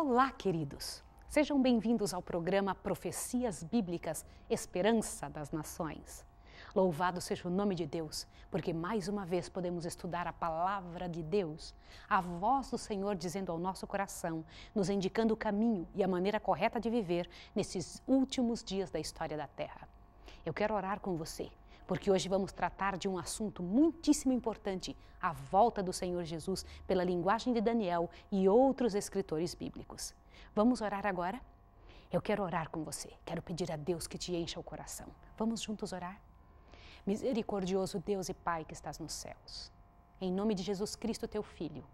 Olá, queridos! Sejam bem-vindos ao programa Profecias Bíblicas Esperança das Nações. Louvado seja o nome de Deus, porque mais uma vez podemos estudar a palavra de Deus, a voz do Senhor dizendo ao nosso coração, nos indicando o caminho e a maneira correta de viver nesses últimos dias da história da Terra. Eu quero orar com você porque hoje vamos tratar de um assunto muitíssimo importante: a volta do Senhor Jesus pela linguagem de Daniel e outros escritores bíblicos. Vamos orar agora? Eu quero orar com você, quero pedir a Deus que te encha o coração. Vamos juntos orar? Misericordioso Deus e Pai que estás nos céus, em nome de Jesus Cristo, teu Filho,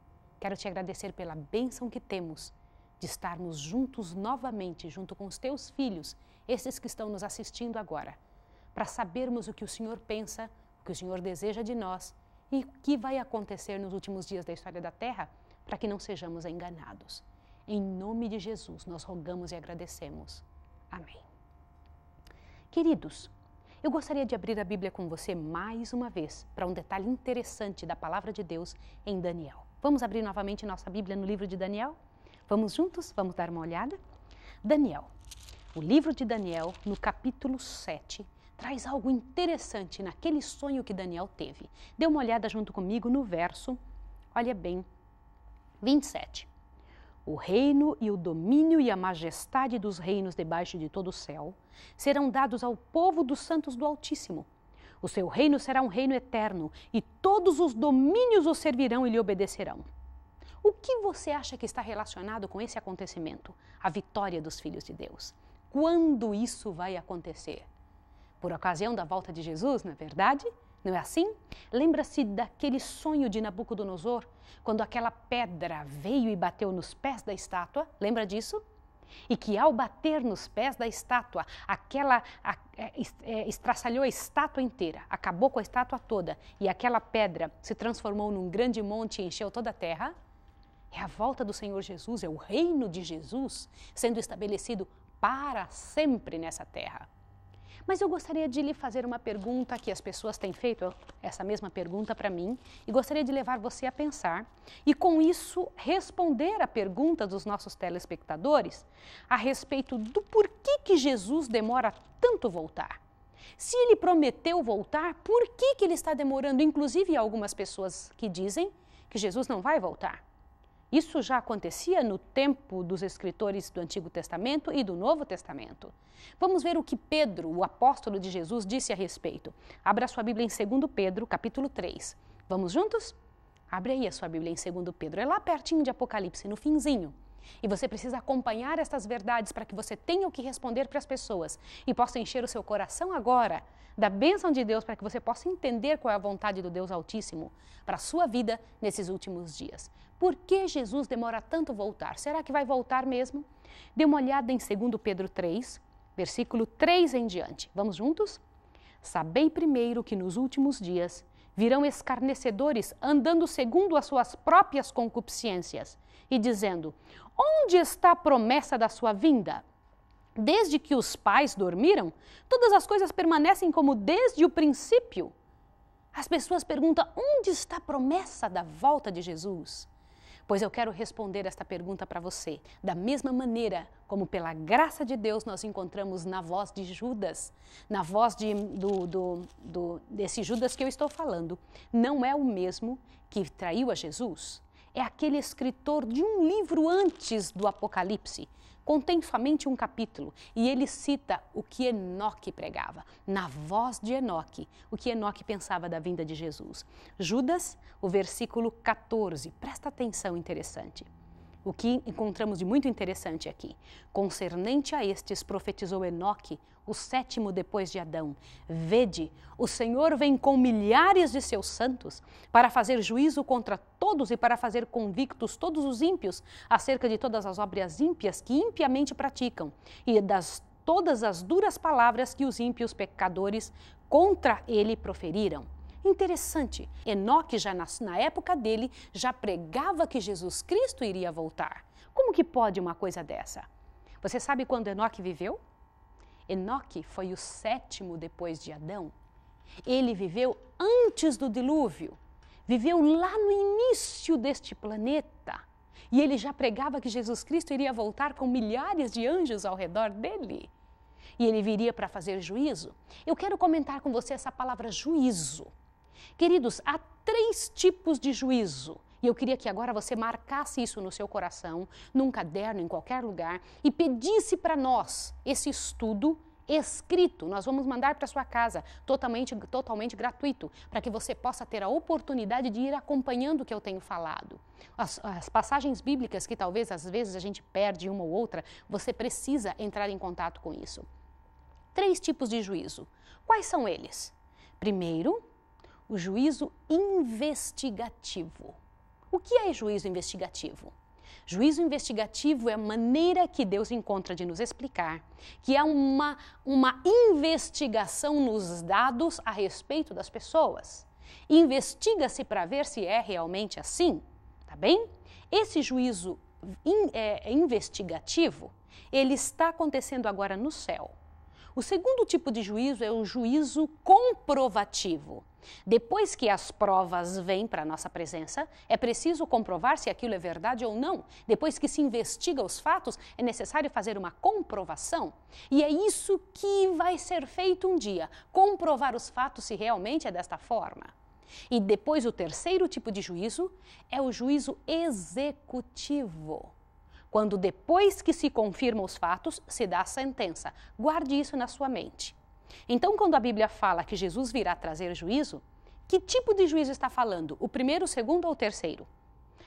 quero te agradecer pela bênção que temos de estarmos juntos novamente, junto com os teus filhos, esses que estão nos assistindo agora para sabermos o que o Senhor pensa, o que o Senhor deseja de nós e o que vai acontecer nos últimos dias da história da Terra para que não sejamos enganados. Em nome de Jesus, nós rogamos e agradecemos. Amém. Queridos, eu gostaria de abrir a Bíblia com você mais uma vez para um detalhe interessante da palavra de Deus em Daniel. Vamos abrir novamente nossa Bíblia no livro de Daniel? Vamos juntos? Vamos dar uma olhada? Daniel, o livro de Daniel, no capítulo 7, traz algo interessante naquele sonho que Daniel teve. Dê uma olhada junto comigo no verso, olha bem, 27. O reino e o domínio e a majestade dos reinos debaixo de todo o céu serão dados ao povo dos santos do Altíssimo. O seu reino será um reino eterno e todos os domínios o servirão e lhe obedecerão. O que você acha que está relacionado com esse acontecimento? A vitória dos filhos de Deus. Quando isso vai acontecer? por ocasião da volta de Jesus, não é verdade? Não é assim? Lembra-se daquele sonho de Nabucodonosor, quando aquela pedra veio e bateu nos pés da estátua? Lembra disso? E que ao bater nos pés da estátua, aquela a, é, é estraçalhou a estátua inteira, acabou com a estátua toda, e aquela pedra se transformou num grande monte e encheu toda a terra? É a volta do Senhor Jesus, é o reino de Jesus sendo estabelecido para sempre nessa terra. Mas eu gostaria de lhe fazer uma pergunta que as pessoas têm feito essa mesma pergunta para mim e gostaria de levar você a pensar e com isso responder a pergunta dos nossos telespectadores a respeito do porquê que Jesus demora tanto voltar. Se ele prometeu voltar, por que, que ele está demorando? Inclusive, algumas pessoas que dizem que Jesus não vai voltar. Isso já acontecia no tempo dos escritores do Antigo Testamento e do Novo Testamento. Vamos ver o que Pedro, o apóstolo de Jesus, disse a respeito. Abra sua Bíblia em 2 Pedro, capítulo 3. Vamos juntos? Abre aí a sua Bíblia em 2 Pedro, é lá pertinho de Apocalipse, no finzinho. E você precisa acompanhar estas verdades para que você tenha o que responder para as pessoas e possa encher o seu coração agora da bênção de Deus para que você possa entender qual é a vontade do Deus Altíssimo para a sua vida nesses últimos dias. Por que Jesus demora tanto voltar? Será que vai voltar mesmo? Dê uma olhada em 2 Pedro 3, versículo 3 em diante. Vamos juntos? Sabei primeiro que nos últimos dias virão escarnecedores andando segundo as suas próprias concupiscências e dizendo: Onde está a promessa da sua vinda? Desde que os pais dormiram, todas as coisas permanecem como desde o princípio. As pessoas perguntam: onde está a promessa da volta de Jesus? Pois eu quero responder esta pergunta para você, da mesma maneira como, pela graça de Deus, nós encontramos na voz de Judas, na voz de, do, do, do, desse Judas que eu estou falando. Não é o mesmo que traiu a Jesus, é aquele escritor de um livro antes do Apocalipse. Contém somente um capítulo e ele cita o que Enoque pregava, na voz de Enoque, o que Enoque pensava da vinda de Jesus. Judas, o versículo 14, presta atenção interessante. O que encontramos de muito interessante aqui? Concernente a estes, profetizou Enoque, o sétimo depois de Adão: Vede, o Senhor vem com milhares de seus santos para fazer juízo contra todos e para fazer convictos todos os ímpios acerca de todas as obras ímpias que impiamente praticam e das todas as duras palavras que os ímpios pecadores contra ele proferiram. Interessante, Enoque já na, na época dele já pregava que Jesus Cristo iria voltar. Como que pode uma coisa dessa? Você sabe quando Enoque viveu? Enoque foi o sétimo depois de Adão. Ele viveu antes do dilúvio, viveu lá no início deste planeta. E ele já pregava que Jesus Cristo iria voltar com milhares de anjos ao redor dele. E ele viria para fazer juízo. Eu quero comentar com você essa palavra juízo. Queridos, há três tipos de juízo. E eu queria que agora você marcasse isso no seu coração, num caderno, em qualquer lugar, e pedisse para nós esse estudo escrito. Nós vamos mandar para sua casa, totalmente, totalmente gratuito, para que você possa ter a oportunidade de ir acompanhando o que eu tenho falado. As, as, passagens bíblicas que talvez às vezes a gente perde uma ou outra, você precisa entrar em contato com isso. Três tipos de juízo. Quais são eles? Primeiro, o juízo investigativo. O que é juízo investigativo? Juízo investigativo é a maneira que Deus encontra de nos explicar que é uma, uma investigação nos dados a respeito das pessoas. Investiga-se para ver se é realmente assim, tá bem? Esse juízo in, é, investigativo, ele está acontecendo agora no céu. O segundo tipo de juízo é o juízo comprovativo. Depois que as provas vêm para a nossa presença, é preciso comprovar se aquilo é verdade ou não. Depois que se investiga os fatos, é necessário fazer uma comprovação. E é isso que vai ser feito um dia: comprovar os fatos se realmente é desta forma. E depois, o terceiro tipo de juízo é o juízo executivo. Quando depois que se confirma os fatos, se dá a sentença. Guarde isso na sua mente. Então, quando a Bíblia fala que Jesus virá trazer juízo, que tipo de juízo está falando? O primeiro, o segundo ou o terceiro?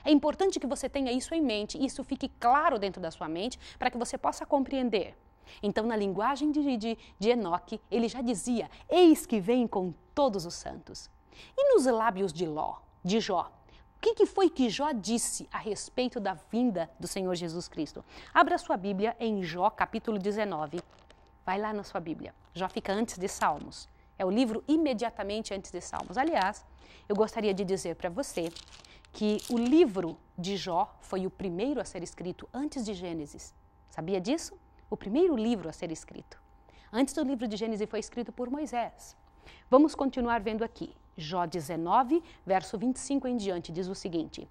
É importante que você tenha isso em mente, isso fique claro dentro da sua mente, para que você possa compreender. Então, na linguagem de, de, de Enoque, ele já dizia: Eis que vem com todos os santos. E nos lábios de Ló, de Jó, o que, que, foi que Jó disse a respeito da vinda do Senhor Jesus Cristo? Abra sua Bíblia em Jó, capítulo 19. Vai lá na sua Bíblia, já fica antes de Salmos. É o livro imediatamente antes de Salmos. Aliás, eu gostaria de dizer para você que o livro de Jó foi o primeiro a ser escrito antes de Gênesis. Sabia disso? O primeiro livro a ser escrito. Antes do livro de Gênesis foi escrito por Moisés. Vamos continuar vendo aqui. Jó 19, verso 25 em diante, diz o seguinte: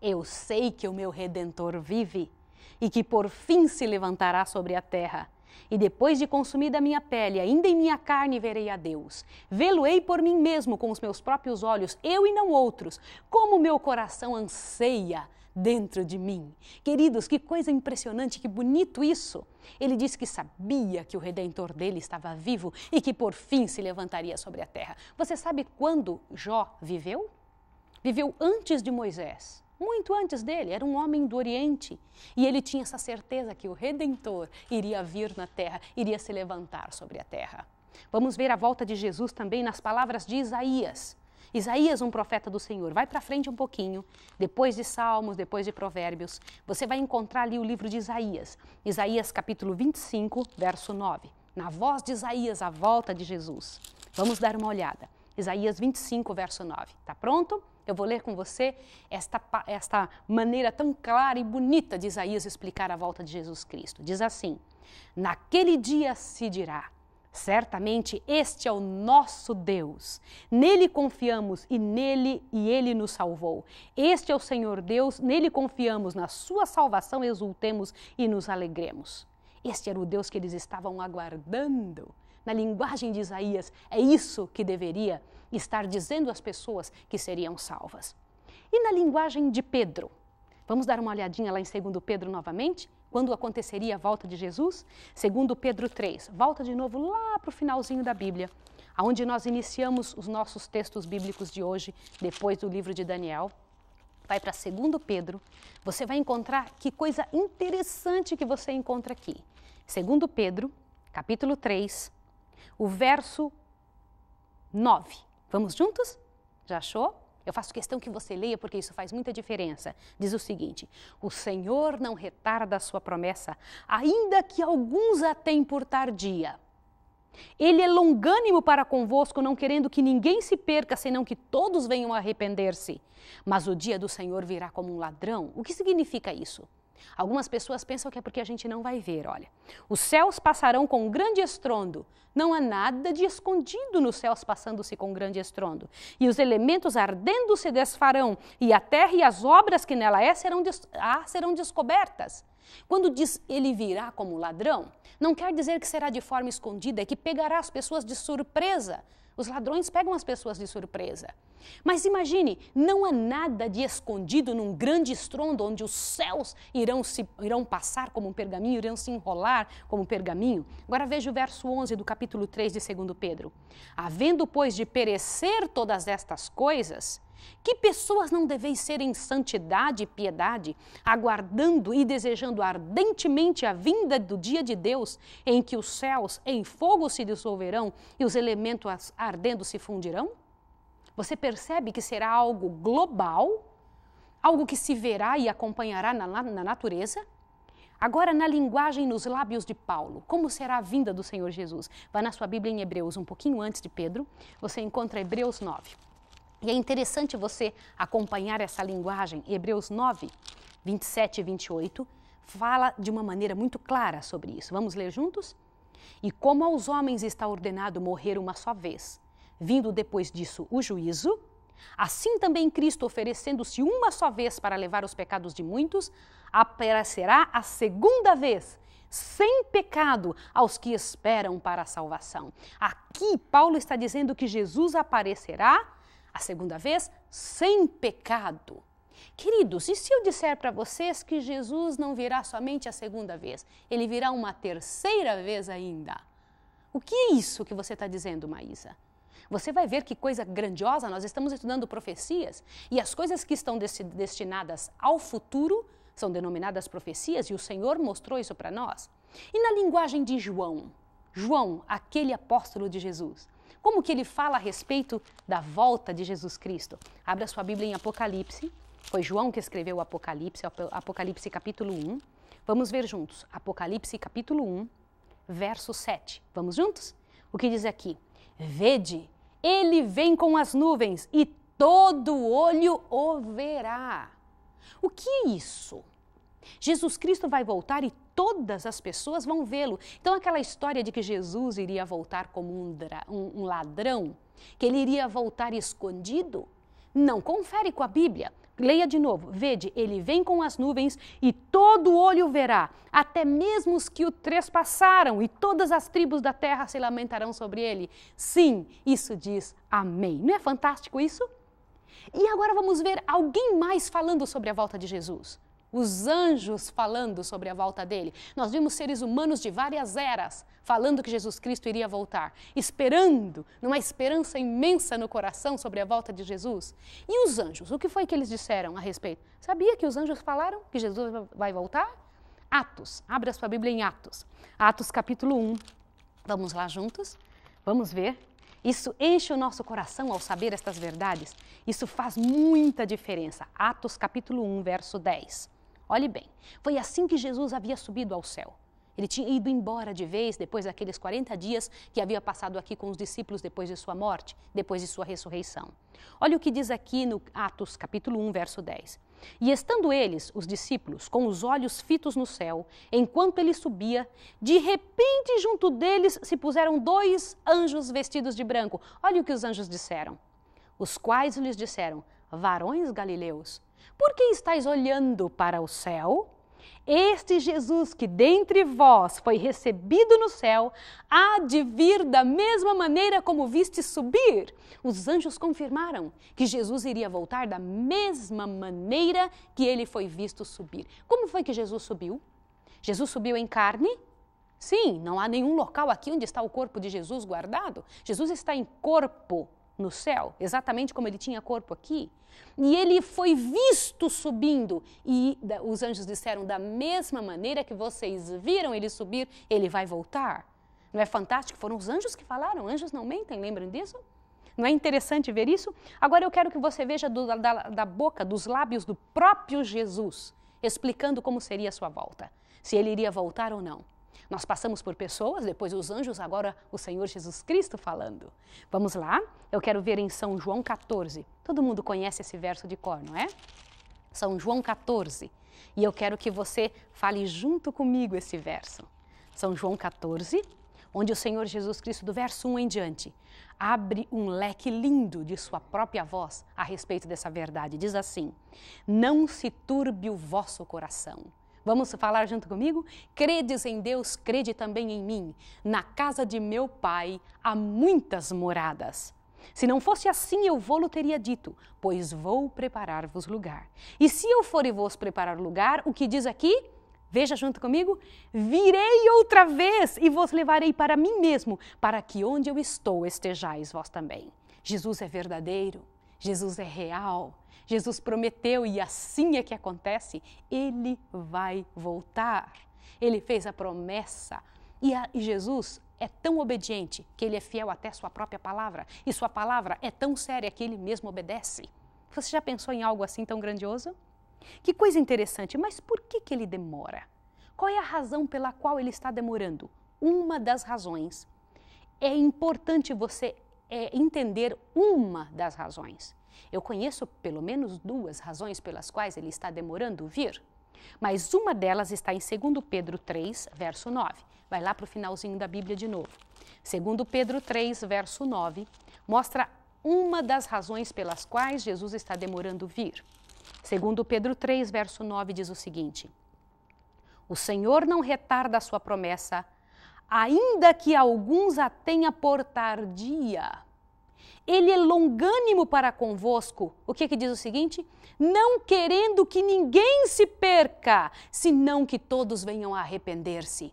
Eu sei que o meu redentor vive e que por fim se levantará sobre a terra. E depois de consumida minha pele, ainda em minha carne verei a Deus. Vê-lo-ei por mim mesmo com os meus próprios olhos, eu e não outros, como meu coração anseia dentro de mim. Queridos, que coisa impressionante, que bonito isso! Ele disse que sabia que o redentor dele estava vivo e que por fim se levantaria sobre a terra. Você sabe quando Jó viveu? Viveu antes de Moisés muito antes dele, era um homem do Oriente. E ele tinha essa certeza que o Redentor iria vir na terra, iria se levantar sobre a terra. Vamos ver a volta de Jesus também nas palavras de Isaías. Isaías, um profeta do Senhor. Vai para frente um pouquinho, depois de Salmos, depois de Provérbios, você vai encontrar ali o livro de Isaías. Isaías capítulo 25, verso 9. Na voz de Isaías, a volta de Jesus. Vamos dar uma olhada. Isaías 25, verso 9. Está pronto? Eu vou ler com você esta, esta maneira tão clara e bonita de Isaías explicar a volta de Jesus Cristo. Diz assim: Naquele dia se dirá. Certamente este é o nosso Deus. Nele confiamos e nele e ele nos salvou. Este é o Senhor Deus, nele confiamos, na sua salvação exultemos e nos alegremos. Este era o Deus que eles estavam aguardando na linguagem de Isaías, é isso que deveria estar dizendo às pessoas que seriam salvas. E na linguagem de Pedro? Vamos dar uma olhadinha lá em 2 Pedro novamente? Quando aconteceria a volta de Jesus? 2 Pedro 3, volta de novo lá para o finalzinho da Bíblia, aonde nós iniciamos os nossos textos bíblicos de hoje, depois do livro de Daniel vai para 2 Pedro, você vai encontrar que coisa interessante que você encontra aqui. 2 Pedro, capítulo 3, o verso 9. Vamos juntos? Já achou? Eu faço questão que você leia porque isso faz muita diferença. Diz o seguinte: O Senhor não retarda a sua promessa, ainda que alguns a têm por tardia. Ele é longânimo para convosco, não querendo que ninguém se perca, senão que todos venham a arrepender-se. Mas o dia do Senhor virá como um ladrão. O que significa isso? Algumas pessoas pensam que é porque a gente não vai ver, olha. Os céus passarão com grande estrondo. Não há nada de escondido nos céus passando-se com grande estrondo. E os elementos ardendo se desfarão, e a terra e as obras que nela é serão, des ah, serão descobertas. Quando diz ele virá como ladrão, não quer dizer que será de forma escondida, é que pegará as pessoas de surpresa. Os ladrões pegam as pessoas de surpresa. Mas imagine, não há nada de escondido num grande estrondo onde os céus irão, se, irão passar como um pergaminho, irão se enrolar como um pergaminho. Agora veja o verso 11 do capítulo 3 de 2 Pedro. Havendo, pois, de perecer todas estas coisas, que pessoas não deveis ser em santidade e piedade, aguardando e desejando ardentemente a vinda do dia de Deus, em que os céus em fogo se dissolverão e os elementos ardendo se fundirão? Você percebe que será algo global, algo que se verá e acompanhará na, na natureza? Agora, na linguagem nos lábios de Paulo, como será a vinda do Senhor Jesus? Vá na sua Bíblia em Hebreus, um pouquinho antes de Pedro, você encontra Hebreus 9. E é interessante você acompanhar essa linguagem. Hebreus 9, 27 e 28 fala de uma maneira muito clara sobre isso. Vamos ler juntos? E como aos homens está ordenado morrer uma só vez, vindo depois disso o juízo, assim também Cristo, oferecendo-se uma só vez para levar os pecados de muitos, aparecerá a segunda vez sem pecado aos que esperam para a salvação. Aqui Paulo está dizendo que Jesus aparecerá a segunda vez, sem pecado. Queridos, e se eu disser para vocês que Jesus não virá somente a segunda vez, ele virá uma terceira vez ainda? O que é isso que você está dizendo, Maísa? Você vai ver que coisa grandiosa, nós estamos estudando profecias e as coisas que estão destinadas ao futuro são denominadas profecias e o Senhor mostrou isso para nós. E na linguagem de João, João, aquele apóstolo de Jesus, como que ele fala a respeito da volta de Jesus Cristo? Abra sua Bíblia em Apocalipse. Foi João que escreveu o Apocalipse, Apocalipse capítulo 1. Vamos ver juntos. Apocalipse capítulo 1, verso 7. Vamos juntos? O que diz aqui? Vede, ele vem com as nuvens e todo olho o verá. O que é isso? Jesus Cristo vai voltar e todas as pessoas vão vê-lo. Então, aquela história de que Jesus iria voltar como um, um, um, ladrão, que ele iria voltar escondido, não confere com a Bíblia. Leia de novo, vede, ele vem com as nuvens e todo olho verá, até mesmo os que o trespassaram, e todas as tribos da terra se lamentarão sobre ele. Sim, isso diz amém. Não é fantástico isso? E agora vamos ver alguém mais falando sobre a volta de Jesus os anjos falando sobre a volta dele. Nós vimos seres humanos de várias eras falando que Jesus Cristo iria voltar, esperando, numa esperança imensa no coração sobre a volta de Jesus. E os anjos, o que foi que eles disseram a respeito? Sabia que os anjos falaram que Jesus vai voltar? Atos, abre a sua Bíblia em Atos. Atos capítulo 1. Vamos lá juntos? Vamos ver isso enche o nosso coração ao saber estas verdades. Isso faz muita diferença. Atos capítulo 1, verso 10. Olhe bem, foi assim que Jesus havia subido ao céu. Ele tinha ido embora de vez depois daqueles 40 dias que havia passado aqui com os discípulos depois de sua morte, depois de sua ressurreição. Olha o que diz aqui no Atos capítulo 1, verso 10. E estando eles, os discípulos, com os olhos fitos no céu, enquanto ele subia, de repente junto deles se puseram dois anjos vestidos de branco. Olha o que os anjos disseram. Os quais lhes disseram: varões galileus, por que estáis olhando para o céu? Este Jesus que dentre vós foi recebido no céu, há de vir da mesma maneira como viste subir. Os anjos confirmaram que Jesus iria voltar da mesma maneira que ele foi visto subir. Como foi que Jesus subiu? Jesus subiu em carne? Sim, não há nenhum local aqui onde está o corpo de Jesus guardado. Jesus está em corpo no céu, exatamente como ele tinha corpo aqui. E ele foi visto subindo. E os anjos disseram: da mesma maneira que vocês viram ele subir, ele vai voltar. Não é fantástico? Foram os anjos que falaram. Anjos não mentem, lembram disso? Não é interessante ver isso? Agora eu quero que você veja do, da, da boca, dos lábios do próprio Jesus, explicando como seria a sua volta. Se ele iria voltar ou não. Nós passamos por pessoas, depois os anjos, agora o Senhor Jesus Cristo falando. Vamos lá? Eu quero ver em São João 14. Todo mundo conhece esse verso de cor, não é? São João 14. E eu quero que você fale junto comigo esse verso. São João 14, onde o Senhor Jesus Cristo, do verso 1 em diante, abre um leque lindo de sua própria voz a respeito dessa verdade. Diz assim: Não se turbe o vosso coração Vamos falar junto comigo? Credes em Deus, crede também em mim. Na casa de meu pai há muitas moradas. Se não fosse assim, eu vou-lo teria dito, pois vou preparar-vos lugar. E se eu for e vos preparar lugar, o que diz aqui? Veja junto comigo. Virei outra vez e vos levarei para mim mesmo, para que onde eu estou estejais vós também. Jesus é verdadeiro, Jesus é real, Jesus prometeu e assim é que acontece, ele vai voltar. Ele fez a promessa e, a, e Jesus é tão obediente que ele é fiel até sua própria palavra e sua palavra é tão séria que ele mesmo obedece. Você já pensou em algo assim tão grandioso? Que coisa interessante, mas por que, que ele demora? Qual é a razão pela qual ele está demorando? Uma das razões. É importante você é entender uma das razões. Eu conheço pelo menos duas razões pelas quais ele está demorando vir, mas uma delas está em 2 Pedro 3, verso 9. Vai lá para o finalzinho da Bíblia de novo. 2 Pedro 3, verso 9, mostra uma das razões pelas quais Jesus está demorando vir. Segundo Pedro 3, verso 9 diz o seguinte: O Senhor não retarda a sua promessa, ainda que alguns a tenha por tardia. Ele é longânimo para convosco. O que, é que diz o seguinte? Não querendo que ninguém se perca, senão que todos venham a arrepender-se.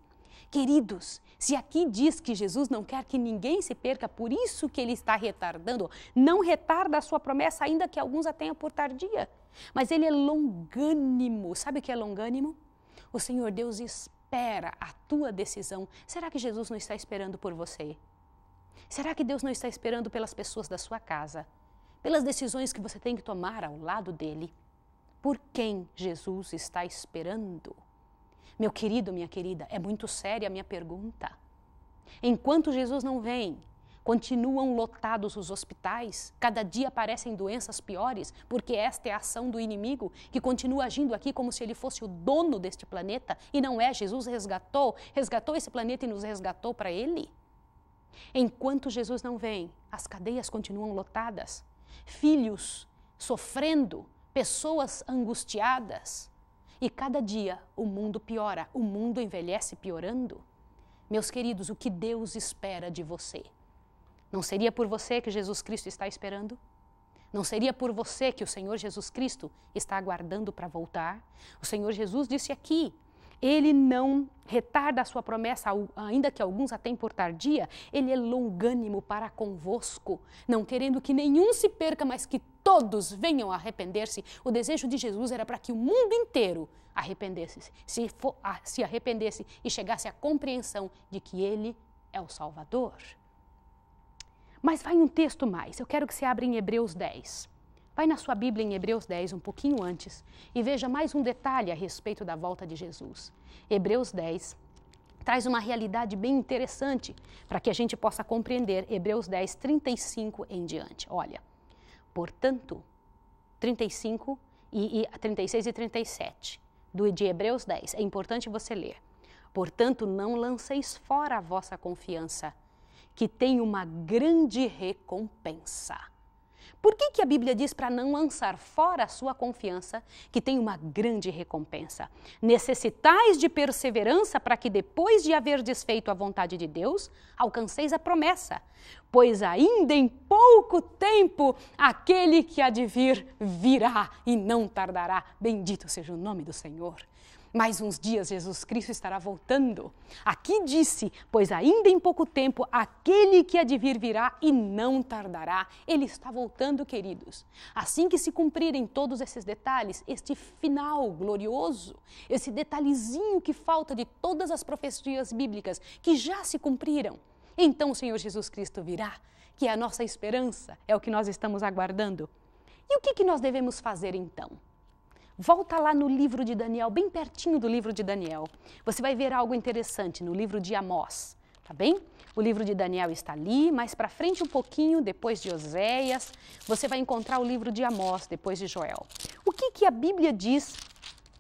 Queridos, se aqui diz que Jesus não quer que ninguém se perca, por isso que ele está retardando, não retarda a sua promessa, ainda que alguns a tenham por tardia. Mas ele é longânimo. Sabe o que é longânimo? O Senhor Deus espera espera a tua decisão, será que Jesus não está esperando por você? Será que Deus não está esperando pelas pessoas da sua casa? Pelas decisões que você tem que tomar ao lado dele? Por quem Jesus está esperando? Meu querido, minha querida, é muito séria a minha pergunta. Enquanto Jesus não vem, Continuam lotados os hospitais, cada dia aparecem doenças piores, porque esta é a ação do inimigo que continua agindo aqui como se ele fosse o dono deste planeta e não é. Jesus resgatou, resgatou esse planeta e nos resgatou para ele. Enquanto Jesus não vem, as cadeias continuam lotadas, filhos sofrendo, pessoas angustiadas. E cada dia o mundo piora, o mundo envelhece piorando. Meus queridos, o que Deus espera de você? Não seria por você que Jesus Cristo está esperando? Não seria por você que o Senhor Jesus Cristo está aguardando para voltar? O Senhor Jesus disse aqui: Ele não retarda a sua promessa, ainda que alguns a tenham por tardia, ele é longânimo para convosco, não querendo que nenhum se perca, mas que todos venham a arrepender-se. O desejo de Jesus era para que o mundo inteiro arrependesse, se, for, se arrependesse e chegasse à compreensão de que ele é o Salvador. Mas vai um texto mais. Eu quero que você abra em Hebreus 10. Vai na sua Bíblia em Hebreus 10, um pouquinho antes, e veja mais um detalhe a respeito da volta de Jesus. Hebreus 10 traz uma realidade bem interessante para que a gente possa compreender Hebreus 10, 35 em diante. Olha, portanto, 35 e, e 36 e 37 do, de Hebreus 10. É importante você ler. Portanto, não lanceis fora a vossa confiança que tem uma grande recompensa. Por que, que a Bíblia diz para não lançar fora a sua confiança, que tem uma grande recompensa? Necessitais de perseverança para que, depois de haver desfeito a vontade de Deus, alcanceis a promessa. Pois ainda em pouco tempo aquele que há de vir virá e não tardará. Bendito seja o nome do Senhor. Mais uns dias Jesus Cristo estará voltando. Aqui disse: Pois ainda em pouco tempo aquele que há de vir virá e não tardará. Ele está voltando, queridos. Assim que se cumprirem todos esses detalhes, este final glorioso, esse detalhezinho que falta de todas as profecias bíblicas que já se cumpriram, então o Senhor Jesus Cristo virá, que é a nossa esperança, é o que nós estamos aguardando. E o que, que nós devemos fazer então? Volta lá no livro de Daniel, bem pertinho do livro de Daniel. Você vai ver algo interessante no livro de Amós, tá bem? O livro de Daniel está ali, mais para frente um pouquinho, depois de Oséias, você vai encontrar o livro de Amós, depois de Joel. O que, que a Bíblia diz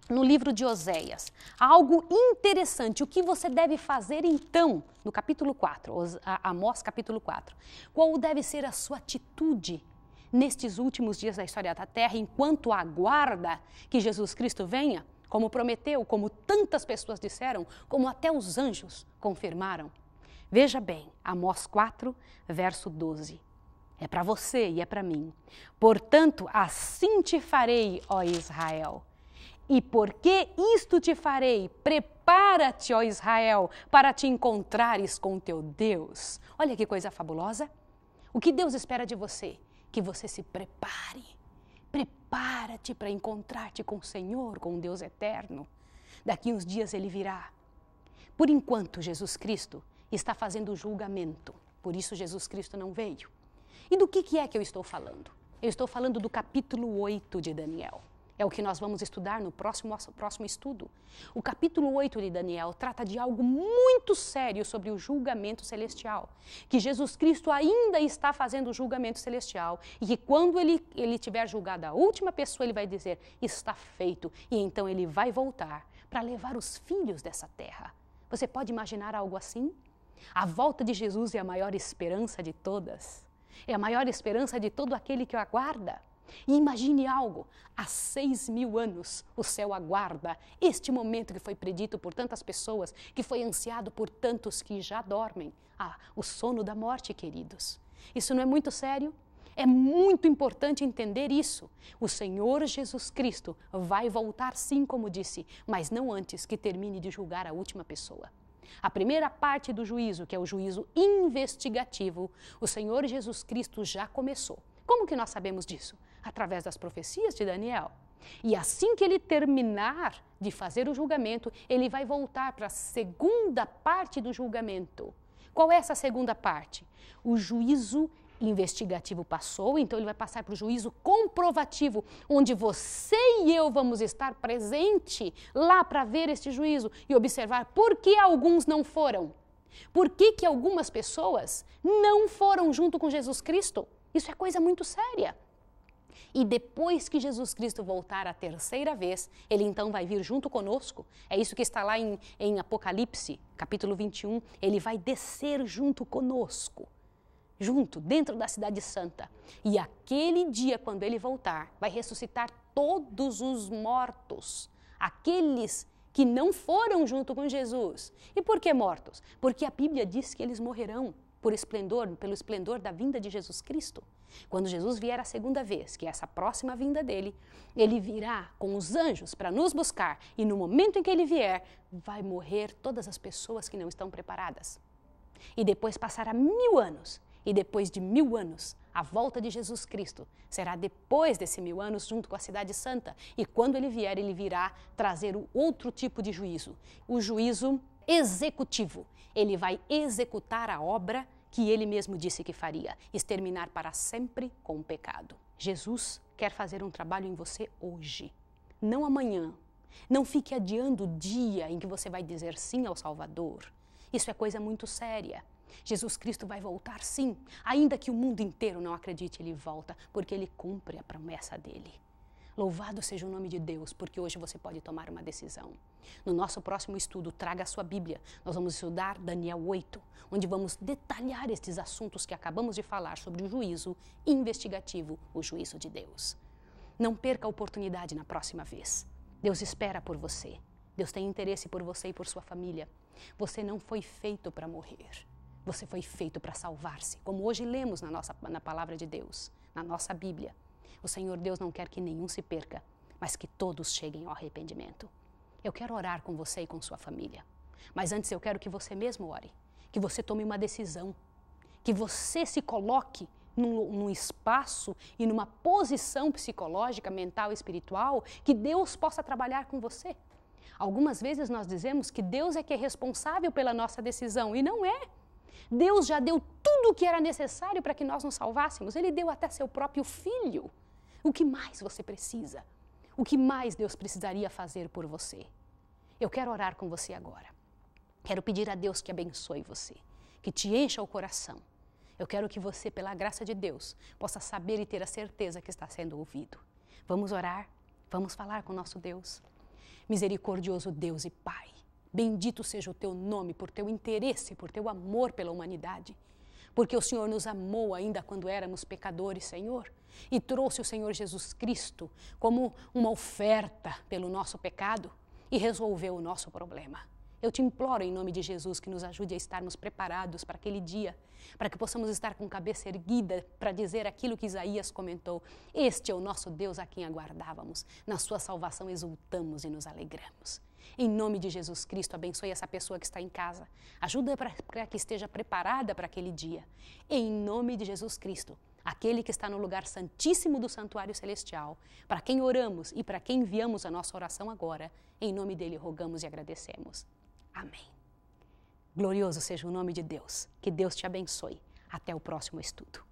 no livro de Oséias. Algo interessante, o que você deve fazer então, no capítulo 4, Amós capítulo 4. Qual deve ser a sua atitude nestes últimos dias da história da Terra, enquanto aguarda que Jesus Cristo venha, como prometeu, como tantas pessoas disseram, como até os anjos confirmaram. Veja bem, Amós 4, verso 12. É para você e é para mim. Portanto, assim te farei, ó Israel. E porque isto te farei, prepara-te, ó Israel, para te encontrares com teu Deus. Olha que coisa fabulosa! O que Deus espera de você que você se prepare. Prepara-te para encontrar-te com o Senhor, com o Deus eterno. Daqui uns dias ele virá. Por enquanto, Jesus Cristo está fazendo o julgamento. Por isso, Jesus Cristo não veio. E do que, que é que eu estou falando? Eu estou falando do capítulo 8 de Daniel. É o que nós vamos estudar no próximo, próximo estudo. O capítulo 8 de Daniel trata de algo muito sério sobre o julgamento celestial. Que Jesus Cristo ainda está fazendo o julgamento celestial e que quando ele, ele tiver julgado a última pessoa, ele vai dizer: Está feito. E então ele vai voltar para levar os filhos dessa terra. Você pode imaginar algo assim? A volta de Jesus é a maior esperança de todas. É a maior esperança de todo aquele que o aguarda. E imagine algo: há seis mil anos o céu aguarda este momento que foi predito por tantas pessoas, que foi ansiado por tantos que já dormem. Ah, o sono da morte, queridos. Isso não é muito sério? É muito importante entender isso. O Senhor Jesus Cristo vai voltar, sim, como disse, mas não antes que termine de julgar a última pessoa. A primeira parte do juízo, que é o juízo investigativo, o Senhor Jesus Cristo já começou. Como que nós sabemos disso? Através das profecias de Daniel. E assim que ele terminar de fazer o julgamento, ele vai voltar para a segunda parte do julgamento. Qual é essa segunda parte? O juízo investigativo passou, então ele vai passar para o juízo comprovativo, onde você e eu vamos estar presente lá para ver este juízo e observar por que alguns não foram. Por que, que algumas pessoas não foram junto com Jesus Cristo? Isso é coisa muito séria. E depois que Jesus Cristo voltar a terceira vez, ele então vai vir junto conosco. É isso que está lá em, em Apocalipse, capítulo 21. Ele vai descer junto conosco, junto, dentro da Cidade Santa. E aquele dia, quando ele voltar, vai ressuscitar todos os mortos, aqueles que não foram junto com Jesus. E por que mortos? Porque a Bíblia diz que eles morrerão por esplendor, pelo esplendor da vinda de Jesus Cristo. Quando Jesus vier a segunda vez, que é essa próxima vinda dele, ele virá com os anjos para nos buscar e no momento em que ele vier, vai morrer todas as pessoas que não estão preparadas. E depois passará mil anos, e depois de mil anos, a volta de Jesus Cristo será depois desse mil anos, junto com a Cidade Santa. E quando ele vier, ele virá trazer o outro tipo de juízo: o juízo executivo. Ele vai executar a obra que ele mesmo disse que faria: exterminar para sempre com o pecado. Jesus quer fazer um trabalho em você hoje, não amanhã. Não fique adiando o dia em que você vai dizer sim ao Salvador. Isso é coisa muito séria. Jesus Cristo vai voltar sim, ainda que o mundo inteiro não acredite, ele volta, porque ele cumpre a promessa dele. Louvado seja o nome de Deus, porque hoje você pode tomar uma decisão. No nosso próximo estudo, traga a sua Bíblia. Nós vamos estudar Daniel 8, onde vamos detalhar estes assuntos que acabamos de falar sobre o juízo investigativo, o juízo de Deus. Não perca a oportunidade na próxima vez. Deus espera por você. Deus tem interesse por você e por sua família. Você não foi feito para morrer. Você foi feito para salvar-se, como hoje lemos na nossa na palavra de Deus, na nossa Bíblia. O Senhor Deus não quer que nenhum se perca, mas que todos cheguem ao arrependimento. Eu quero orar com você e com sua família. Mas antes eu quero que você mesmo ore, que você tome uma decisão, que você se coloque num, num, espaço e numa posição psicológica, mental, e espiritual, que Deus possa trabalhar com você. Algumas vezes nós dizemos que Deus é que é responsável pela nossa decisão e não é. Deus já deu tudo o que era necessário para que nós nos salvássemos. Ele deu até seu próprio filho. O que mais você precisa? O que mais Deus precisaria fazer por você? Eu quero orar com você agora. Quero pedir a Deus que abençoe você, que te encha o coração. Eu quero que você, pela graça de Deus, possa saber e ter a certeza que está sendo ouvido. Vamos orar? Vamos falar com nosso Deus? Misericordioso Deus e Pai, bendito seja o teu nome por teu interesse, por teu amor pela humanidade porque o Senhor nos amou ainda quando éramos pecadores, Senhor, e trouxe o Senhor Jesus Cristo como uma oferta pelo nosso pecado e resolveu o nosso problema. Eu te imploro em nome de Jesus que nos ajude a estarmos preparados para aquele dia, para que possamos estar com cabeça erguida para dizer aquilo que Isaías comentou: Este é o nosso Deus a quem aguardávamos, na sua salvação exultamos e nos alegramos. Em nome de Jesus Cristo, abençoe essa pessoa que está em casa. Ajuda para que esteja preparada para aquele dia. Em nome de Jesus Cristo, aquele que está no lugar santíssimo do santuário celestial, para quem oramos e para quem enviamos a nossa oração agora, em nome dele rogamos e agradecemos. Amém. Glorioso seja o nome de Deus. Que Deus te abençoe. Até o próximo estudo.